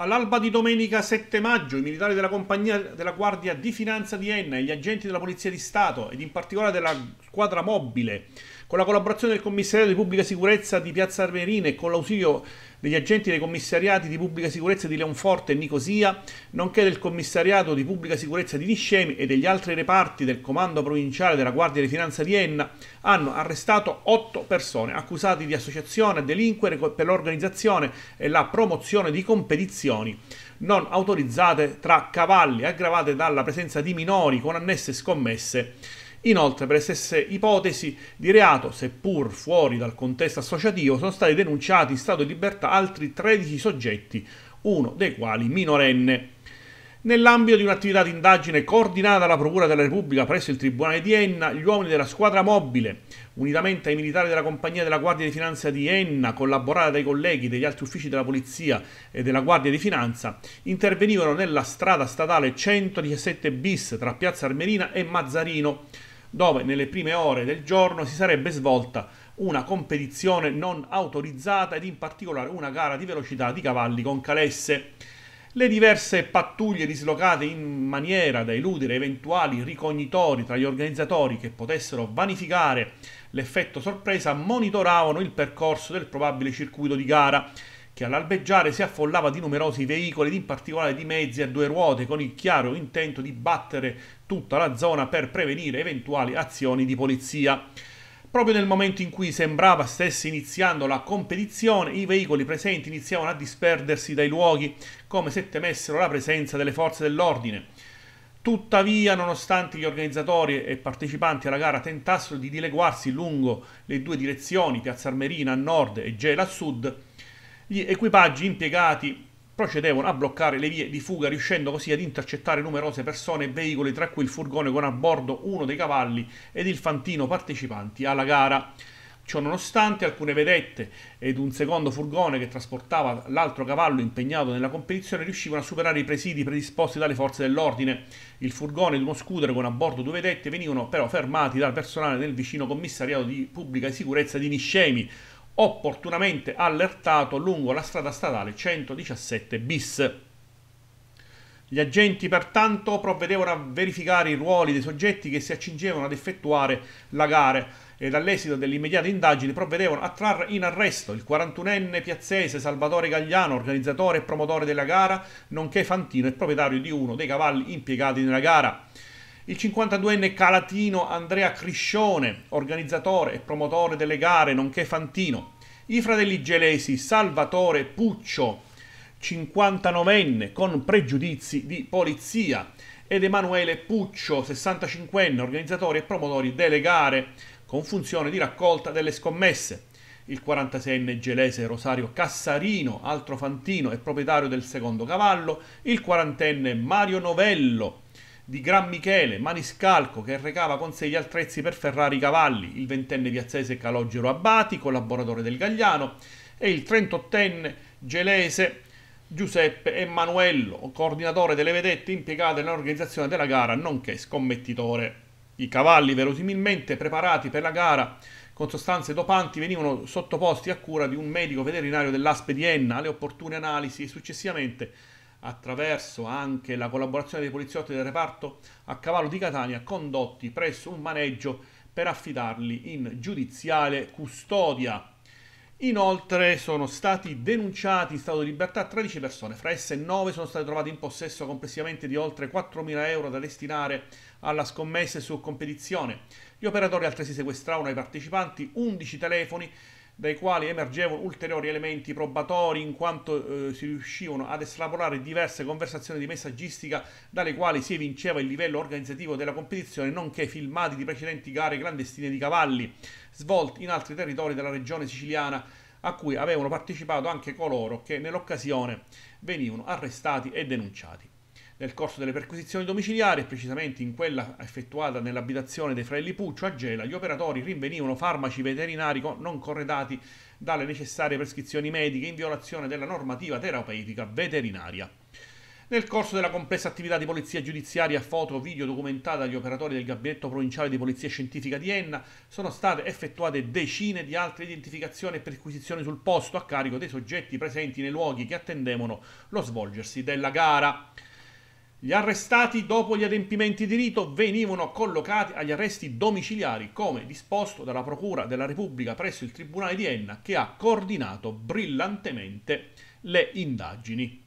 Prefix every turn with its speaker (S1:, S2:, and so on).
S1: All'alba di domenica 7 maggio i militari della compagnia della Guardia di Finanza di Enna e gli agenti della Polizia di Stato ed in particolare della squadra mobile con la collaborazione del Commissariato di Pubblica Sicurezza di Piazza Arverina e con l'ausilio degli agenti dei commissariati di pubblica sicurezza di Leonforte e Nicosia, nonché del commissariato di pubblica sicurezza di Niscemi e degli altri reparti del comando provinciale della Guardia di Finanza di Enna, hanno arrestato otto persone accusate di associazione a delinquere per l'organizzazione e la promozione di competizioni non autorizzate tra cavalli aggravate dalla presenza di minori con annesse scommesse Inoltre, per le stesse ipotesi di reato, seppur fuori dal contesto associativo, sono stati denunciati in stato di libertà altri 13 soggetti, uno dei quali minorenne. Nell'ambito di un'attività di indagine coordinata dalla Procura della Repubblica presso il Tribunale di Enna, gli uomini della squadra mobile, unitamente ai militari della compagnia della Guardia di Finanza di Enna, collaborata dai colleghi degli altri uffici della Polizia e della Guardia di Finanza, intervenivano nella strada statale 117 bis tra Piazza Armerina e Mazzarino dove nelle prime ore del giorno si sarebbe svolta una competizione non autorizzata ed in particolare una gara di velocità di cavalli con calesse. Le diverse pattuglie dislocate in maniera da eludere eventuali ricognitori tra gli organizzatori che potessero vanificare l'effetto sorpresa monitoravano il percorso del probabile circuito di gara che all'albeggiare si affollava di numerosi veicoli, in particolare di mezzi a due ruote, con il chiaro intento di battere tutta la zona per prevenire eventuali azioni di polizia. Proprio nel momento in cui sembrava stesse iniziando la competizione, i veicoli presenti iniziavano a disperdersi dai luoghi, come se temessero la presenza delle forze dell'ordine. Tuttavia, nonostante gli organizzatori e partecipanti alla gara tentassero di dileguarsi lungo le due direzioni, Piazza Armerina a nord e Gela a sud, gli equipaggi impiegati procedevano a bloccare le vie di fuga riuscendo così ad intercettare numerose persone e veicoli tra cui il furgone con a bordo uno dei cavalli ed il fantino partecipanti alla gara. Ciononostante alcune vedette ed un secondo furgone che trasportava l'altro cavallo impegnato nella competizione riuscivano a superare i presidi predisposti dalle forze dell'ordine. Il furgone ed uno scooter con a bordo due vedette venivano però fermati dal personale del vicino commissariato di pubblica sicurezza di Niscemi, opportunamente allertato lungo la strada statale 117 bis. Gli agenti pertanto provvedevano a verificare i ruoli dei soggetti che si accingevano ad effettuare la gara ed all'esito immediate indagini provvedevano a trarre in arresto il 41enne piazzese Salvatore Gagliano, organizzatore e promotore della gara, nonché fantino e proprietario di uno dei cavalli impiegati nella gara. Il 52enne calatino Andrea Criscione, organizzatore e promotore delle gare, nonché Fantino. I fratelli gelesi Salvatore Puccio, 59enne con pregiudizi di polizia, ed Emanuele Puccio, 65enne, organizzatore e promotore delle gare con funzione di raccolta delle scommesse. Il 46enne gelese Rosario Cassarino, altro fantino e proprietario del secondo cavallo, il 40enne Mario Novello, di Gran Michele Maniscalco che recava con sé gli attrezzi per ferrare i Cavalli, il ventenne piazzese Calogero Abbati, collaboratore del Gagliano, e il trentottenne gelese Giuseppe Emanuello, coordinatore delle vedette impiegate nell'organizzazione della gara, nonché scommettitore. I cavalli verosimilmente preparati per la gara con sostanze dopanti venivano sottoposti a cura di un medico veterinario dell'Aspe di Enna alle opportune analisi e successivamente attraverso anche la collaborazione dei poliziotti del reparto a cavallo di Catania, condotti presso un maneggio per affidarli in giudiziale custodia. Inoltre sono stati denunciati in stato di libertà 13 persone, fra esse 9 sono state trovate in possesso complessivamente di oltre 4.000 euro da destinare alla scommessa su competizione. Gli operatori altresì sequestravano ai partecipanti 11 telefoni dai quali emergevano ulteriori elementi probatori in quanto eh, si riuscivano ad estrapolare diverse conversazioni di messaggistica dalle quali si evinceva il livello organizzativo della competizione, nonché filmati di precedenti gare clandestine di cavalli svolti in altri territori della regione siciliana a cui avevano partecipato anche coloro che nell'occasione venivano arrestati e denunciati nel corso delle perquisizioni domiciliari e precisamente in quella effettuata nell'abitazione dei fratelli Puccio a Gela, gli operatori rinvenivano farmaci veterinari non corredati dalle necessarie prescrizioni mediche in violazione della normativa terapeutica veterinaria. Nel corso della complessa attività di polizia giudiziaria foto video documentata dagli operatori del Gabinetto Provinciale di Polizia Scientifica di Enna sono state effettuate decine di altre identificazioni e perquisizioni sul posto a carico dei soggetti presenti nei luoghi che attendevano lo svolgersi della gara. Gli arrestati dopo gli adempimenti di rito venivano collocati agli arresti domiciliari come disposto dalla Procura della Repubblica presso il Tribunale di Enna che ha coordinato brillantemente le indagini.